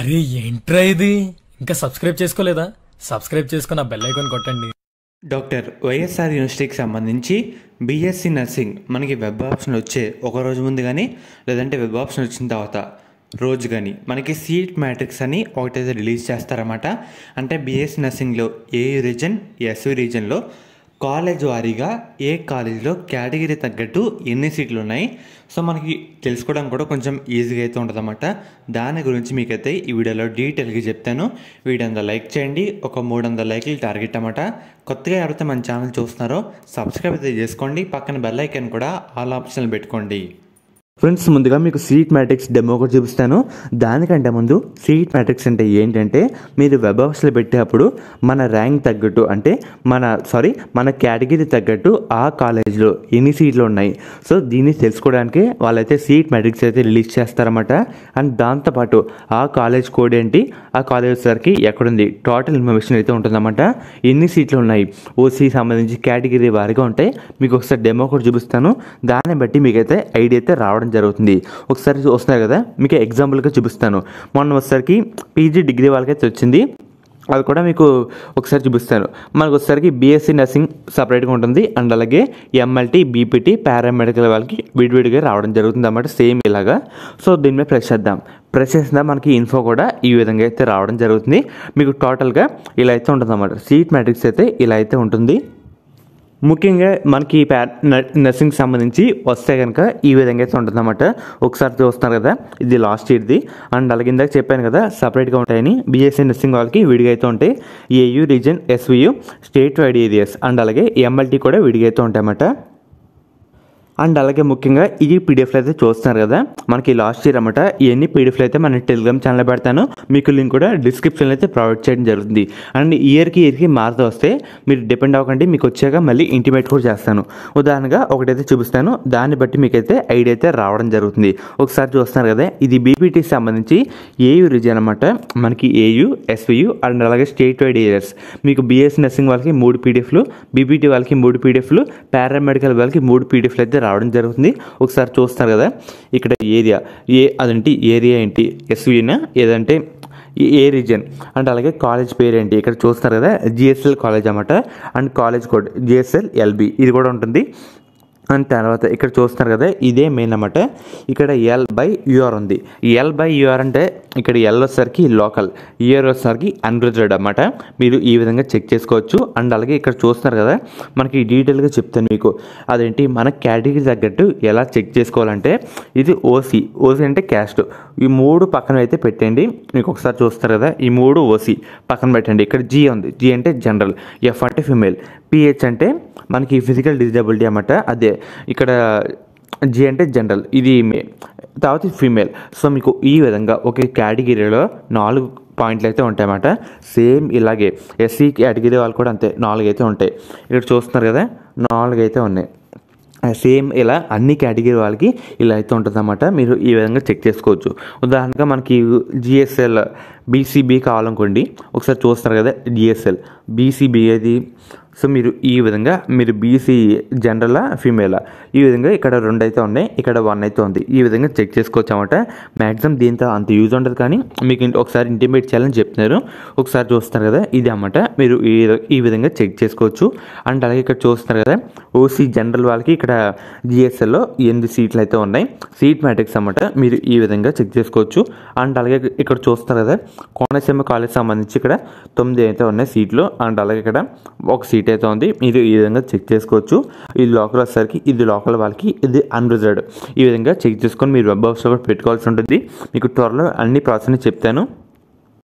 అరే ఏంట్రా ఇది ఇంకా సబ్స్క్రైబ్ చేసుకోలేదా సబ్స్క్రైబ్ చేసుకున్న బెల్ ఐకాన్ కొట్టండి డాక్టర్ వైఎస్ఆర్ యూనివర్సిటీకి సంబంధించి బిఎస్సి నర్సింగ్ మనకి వెబ్ ఆప్షన్ వచ్చే ఒక రోజు ముందు కానీ లేదంటే వెబ్ ఆప్షన్ వచ్చిన తర్వాత రోజు కానీ మనకి సీట్ మ్యాట్రిక్స్ అని ఒకటైతే రిలీజ్ చేస్తారన్నమాట అంటే బిఎస్సి నర్సింగ్లో ఏ రీజన్ ఎస్వి రీజన్లో కాలేజ్ వారీగా ఏ కాలేజ్లో కేటగిరీ తగ్గట్టు ఎన్ని సీట్లు ఉన్నాయి సో మనకి తెలుసుకోవడం కూడా కొంచెం ఈజీగా అయితే ఉంటుందన్నమాట దాని గురించి మీకైతే ఈ వీడియోలో డీటెయిల్గా చెప్తాను వీడియో అంతా లైక్ చేయండి ఒక మూడు వందల లైక్లు టార్గెట్ అన్నమాట కొత్తగా ఎవరైతే మన ఛానల్ చూస్తున్నారో సబ్స్క్రైబ్ అయితే చేసుకోండి పక్కన బెల్ ఐకాన్ కూడా ఆల్ ఆప్షన్లు పెట్టుకోండి ఫ్రెండ్స్ ముందుగా మీకు సీట్ మ్యాట్రిక్స్ డెమో కూడా చూపిస్తాను దానికంటే ముందు సీట్ మ్యాట్రిక్స్ అంటే ఏంటంటే మీరు వెబ్ హౌస్లో పెట్టేటప్పుడు మన ర్యాంక్ తగ్గట్టు అంటే మన సారీ మన కేటగిరీ తగ్గట్టు ఆ కాలేజ్లో ఎన్ని సీట్లు ఉన్నాయి సో దీన్ని తెలుసుకోవడానికి వాళ్ళైతే సీట్ మ్యాట్రిక్స్ అయితే రిలీజ్ చేస్తారన్నమాట అండ్ దాంతోపాటు ఆ కాలేజ్ కోడ్ ఏంటి ఆ కాలేజ్ సార్కి ఎక్కడుంది టోటల్ ఇన్ఫర్మేషన్ అయితే ఉంటుందన్నమాట ఎన్ని సీట్లు ఉన్నాయి ఓసీ సంబంధించి కేటగిరీ వారిగా ఉంటాయి మీకు ఒకసారి డెమో కూడా చూపిస్తాను దాన్ని బట్టి మీకైతే ఐడియా అయితే రావడం రావడం జరుగుతుంది ఒకసారి వస్తున్నారు కదా మీకు ఎగ్జాంపుల్గా చూపిస్తాను మొన్న వచ్చేసరికి పీజీ డిగ్రీ వాళ్ళకైతే వచ్చింది అది కూడా మీకు ఒకసారి చూపిస్తాను మనకు ఒకసారికి బీఎస్సీ నర్సింగ్ సపరేట్గా ఉంటుంది అండ్ అలాగే ఎంఎల్టీ బీపీటీ పారామెడికల్ వాళ్ళకి విడివిడిగా రావడం జరుగుతుంది అన్నమాట సేమ్ ఇలాగా సో దీని మీద ప్రెస్ చేద్దాం ప్రెస్ చేసిన మనకి ఇన్ఫో కూడా ఈ విధంగా అయితే రావడం జరుగుతుంది మీకు టోటల్గా ఇలా అయితే ఉంటుంది అన్నమాట సీట్ మ్యాట్రిక్స్ అయితే ఇలా అయితే ఉంటుంది ముఖ్యంగా మనకి ఈ ప్యాడ్ నర్సింగ్ సంబంధించి వస్తే కనుక ఈ విధంగా అయితే ఉంటుందన్నమాట ఒకసారి చూస్తున్నారు కదా ఇది లాస్ట్ ఇయర్ది అండ్ అలాగే ఇందాక చెప్పాను కదా సపరేట్గా ఉంటాయని బీఎస్సీ నర్సింగ్ e వాళ్ళకి విడిగైతే ఉంటాయి AU region SVU state wide areas and అలాగే ఎంఎల్టీ కూడా విడిగైతే ఉంటాయి ఉంటాయన్నమాట అండ్ అలాగే ముఖ్యంగా ఇది పీడిఎఫ్లు అయితే చూస్తున్నారు కదా మనకి లాస్ట్ ఇయర్ అన్నమాట ఇవన్నీ పీడిఎఫ్లు అయితే మన టెలిగ్రామ్ ఛానల్ పెడతాను మీకు లింక్ కూడా డిస్క్రిప్షన్లో అయితే ప్రొవైడ్ చేయడం జరుగుతుంది అండ్ ఇయర్కి ఇయర్కి మారుతూ వస్తే మీరు డిపెండ్ అవ్వకండి మీకు వచ్చాక మళ్ళీ ఇంటిమేట్ కూడా చేస్తాను ఉదాహరణగా ఒకటైతే చూపిస్తాను దాన్ని బట్టి మీకైతే ఐడియా అయితే రావడం జరుగుతుంది ఒకసారి చూస్తున్నారు కదా ఇది బీపీటీకి సంబంధించి ఏయు రీజన్ అనమాట మనకి ఏయు ఎస్వియు అండ్ అలాగే స్టేట్ వైడ్ ఏరియర్స్ మీకు బీఎస్సీ నర్సింగ్ వాళ్ళకి మూడు పీడిఎఫ్లు బీపీటీ వాళ్ళకి మూడు పీడిఎఫ్లు పారామెడికల్ వాళ్ళకి మూడు పీడిఎఫ్లు అయితే రావడం రావడం జరుగుతుంది ఒకసారి చూస్తారు కదా ఇక్కడ ఏరియా ఏ అదేంటి ఏరియా ఏంటి ఎస్వీనా ఏదంటే ఏ రీజన్ అండ్ అలాగే కాలేజ్ పేరు ఏంటి ఇక్కడ చూస్తారు కదా జిఎస్ఎల్ కాలేజ్ అన్నమాట and college code GSL LB ఇది కూడా ఉంటుంది అండ్ తర్వాత ఇక్కడ చూస్తున్నారు కదా ఇదే మెయిన్ అన్నమాట ఇక్కడ ఎల్ బై యూఆర్ ఉంది ఎల్ బై యూఆర్ అంటే ఇక్కడ ఎల్ వచ్చేసరికి లోకల్ ఇయర్ వచ్చేసరికి అన్రిజర్వ్డ్ అనమాట మీరు ఈ విధంగా చెక్ చేసుకోవచ్చు అండ్ అలాగే ఇక్కడ చూస్తున్నారు కదా మనకి డీటెయిల్గా చెప్తాను మీకు అదేంటి మన కేటగిరీ తగ్గట్టు ఎలా చెక్ చేసుకోవాలంటే ఇది ఓసీ ఓసీ అంటే క్యాస్ట్ ఈ మూడు పక్కన అయితే పెట్టండి మీకు ఒకసారి చూస్తారు కదా ఈ మూడు ఓసీ పక్కన పెట్టండి ఇక్కడ జీ ఉంది జీ అంటే జనరల్ ఎఫ్ అంటే ఫిమేల్ పిహెచ్ అంటే మనకి ఫిజికల్ డిజబిలిటీ అనమాట అదే ఇక్కడ జీ అంటే జనరల్ ఇది మే తర్వాత ఫీమేల్ సో మీకు ఈ విధంగా ఒకే కేటగిరీలో నాలుగు పాయింట్లు అయితే ఉంటాయన్నమాట సేమ్ ఇలాగే ఎస్సీ కేటగిరీ e వాళ్ళు కూడా అంతే నాలుగు అయితే ఉంటాయి ఇక్కడ చూస్తున్నారు కదా నాలుగు అయితే ఉన్నాయి సేమ్ ఇలా అన్ని కేటగిరీ వాళ్ళకి ఇలా అయితే ఉంటుందన్నమాట మీరు ఈ విధంగా చెక్ చేసుకోవచ్చు ఉదాహరణగా మనకి జిఎస్ఎల్ బీసీబీ కావాలనుకోండి ఒకసారి చూస్తున్నారు కదా జిఎస్ఎల్ బీసీబీ అది సో మీరు ఈ విధంగా మీరు బీసీ జనరలా ఫీమేలా ఈ విధంగా ఇక్కడ రెండు అయితే ఉన్నాయి ఇక్కడ వన్ అయితే ఉంది ఈ విధంగా చెక్ చేసుకోవచ్చు అనమాట మ్యాక్సిమం దీంతో అంత యూజ్ ఉండదు కానీ మీకు ఒకసారి ఇంటిమేట్ చేయాలని చెప్తున్నారు ఒకసారి చూస్తున్నారు కదా ఇది అనమాట మీరు ఈ ఈ విధంగా చెక్ చేసుకోవచ్చు అండ్ అలాగే ఇక్కడ చూస్తున్నారు కదా ఓసీ జనరల్ వాళ్ళకి ఇక్కడ జిఎస్ఎల్లో ఎనిమిది సీట్లు అయితే ఉన్నాయి సీట్ మ్యాట్రిక్స్ అనమాట మీరు ఈ విధంగా చెక్ చేసుకోవచ్చు అండ్ అలాగే ఇక్కడ చూస్తున్నారు కదా కోనసీమ కాలేజ్ సంబంధించి ఇక్కడ తొమ్మిది అయితే ఉన్నాయి సీట్లు అండ్ అలాగే ఇక్కడ ఒక సీట్ హీట్ అవుతుంది మీరు ఈ విధంగా చెక్ చేసుకోవచ్చు ఇది లోకల్ వచ్చేసరికి ఇది లోకల్ వాళ్ళకి ఇది అన్రిజర్వ్డ్ ఈ విధంగా చెక్ చేసుకొని మీరు వెబ్ హౌస్లో పెట్టుకోవాల్సి ఉంటుంది మీకు త్వరలో అన్ని ప్రాసెస్ చెప్తాను